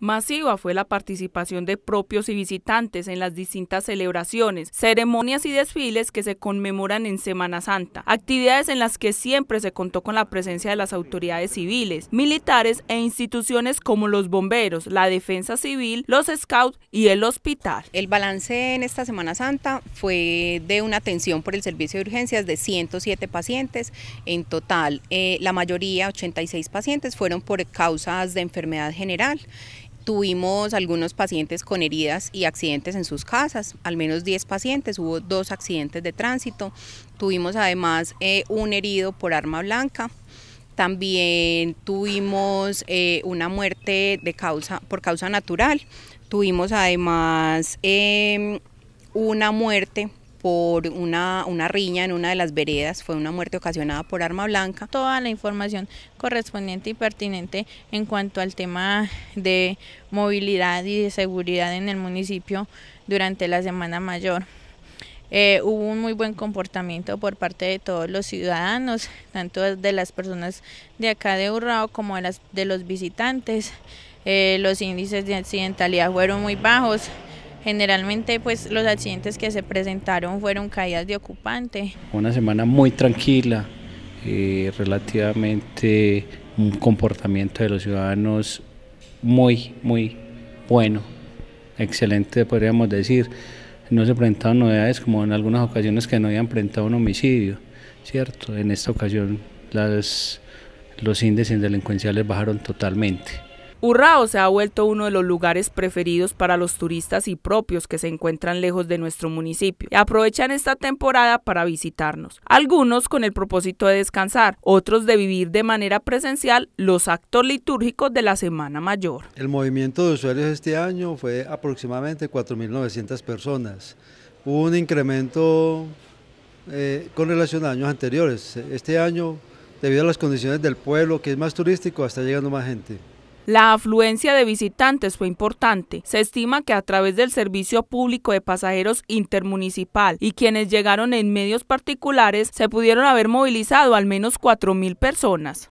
Masiva fue la participación de propios y visitantes en las distintas celebraciones, ceremonias y desfiles que se conmemoran en Semana Santa, actividades en las que siempre se contó con la presencia de las autoridades civiles, militares e instituciones como los bomberos, la defensa civil, los scouts y el hospital. El balance en esta Semana Santa fue de una atención por el servicio de urgencias de 107 pacientes en total. Eh, la mayoría, 86 pacientes, fueron por causas de enfermedad general. Tuvimos algunos pacientes con heridas y accidentes en sus casas, al menos 10 pacientes, hubo dos accidentes de tránsito. Tuvimos además eh, un herido por arma blanca. También tuvimos eh, una muerte de causa, por causa natural. Tuvimos además em, una muerte por una, una riña en una de las veredas, fue una muerte ocasionada por arma blanca. Toda la información correspondiente y pertinente en cuanto al tema de movilidad y de seguridad en el municipio durante la Semana Mayor. Eh, hubo un muy buen comportamiento por parte de todos los ciudadanos, tanto de las personas de acá de Urrao como de, las, de los visitantes. Eh, los índices de accidentalidad fueron muy bajos. Generalmente pues los accidentes que se presentaron fueron caídas de ocupante. Una semana muy tranquila, eh, relativamente un comportamiento de los ciudadanos muy, muy bueno, excelente podríamos decir. No se presentaron novedades como en algunas ocasiones que no habían presentado un homicidio, ¿cierto? En esta ocasión los índices delincuenciales bajaron totalmente. Urrao se ha vuelto uno de los lugares preferidos para los turistas y propios que se encuentran lejos de nuestro municipio y aprovechan esta temporada para visitarnos. Algunos con el propósito de descansar, otros de vivir de manera presencial los actos litúrgicos de la Semana Mayor. El movimiento de usuarios este año fue aproximadamente 4.900 personas. Hubo un incremento eh, con relación a años anteriores. Este año, debido a las condiciones del pueblo, que es más turístico, está llegando más gente. La afluencia de visitantes fue importante. Se estima que a través del servicio público de pasajeros intermunicipal y quienes llegaron en medios particulares, se pudieron haber movilizado al menos 4.000 personas.